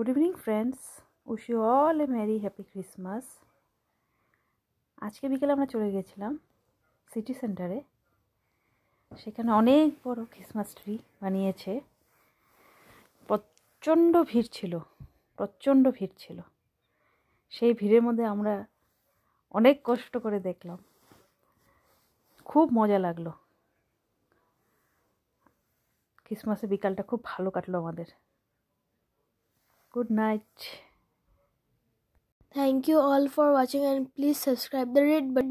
Good evening friends wish you all a merry happy Christmas আজকে বিকেলে আমরা চলে গেছিলাম সিটি সেন্টারে সেখানে অনেক বড় ক্রিসমাস ট্রি বানিয়েছে প্রচণ্ড ভিড় ছিল প্রচণ্ড ভিড় ছিল সেই ভিড়ের মধ্যে আমরা অনেক কষ্ট করে দেখলাম খুব মজা লাগলো ক্রিসমাসের বিকালটা খুব ভালো কাটলো আমাদের Good night. Thank you all for watching and please subscribe the red button.